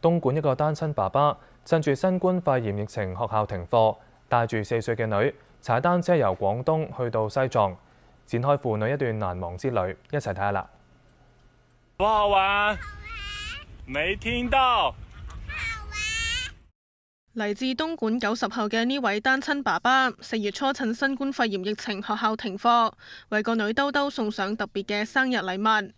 东莞一个单亲爸爸趁住新冠肺炎疫情学校停课，带住四岁嘅女踩单车由广东去到西藏，展开父女一段难忘之旅。一齐睇下啦！好玩，没听到？好玩。嚟自东莞九十后嘅呢位单亲爸爸，四月初趁新冠肺炎疫情学校停课，为个女兜兜送上特别嘅生日礼物。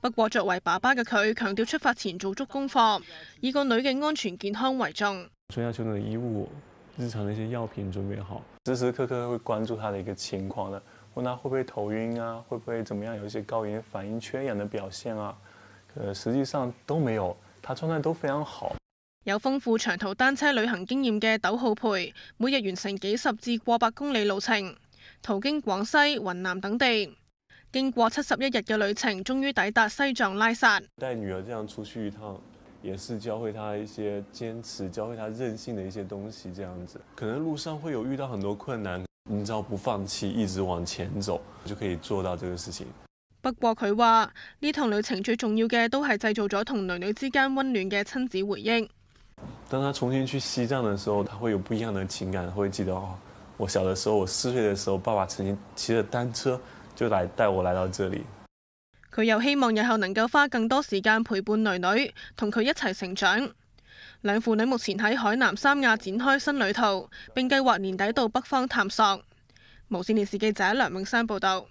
不過，作為爸爸嘅佢強調出發前做足功課，以個女嘅安全健康為重。重要嘅衣物、日常嘅一些藥品準備好，時時刻刻會關注她的一个情況的，問她會不會頭暈啊，會不會怎么样，有一些高原反應缺氧嘅表現啊。呃，實際上都没有，她状态都非常好。有豐富長途單車旅行經驗嘅斗浩培，每日完成幾十至過百公里路程，途經廣西、雲南等地。经过七十一日嘅旅程，终于抵达西藏拉萨。带女儿这样出去一趟，也是教会她一些坚持，教会她任性的一些东西。这样子，可能路上会有遇到很多困难，你知要不放弃，一直往前走，就可以做到这个事情。不过佢话呢趟旅程最重要嘅都系制造咗同女女之间温暖嘅亲子回忆。当他重新去西藏嘅时候，他会有不一样的情感，会记得哦，我小嘅时候，我四岁嘅时候，爸爸曾经骑着单车。佢又希望日后能够花更多时间陪伴女女，同佢一齐成长。两父女目前喺海南三亚展开新旅途，并计划年底到北方探索。无线电视记者梁永山报道。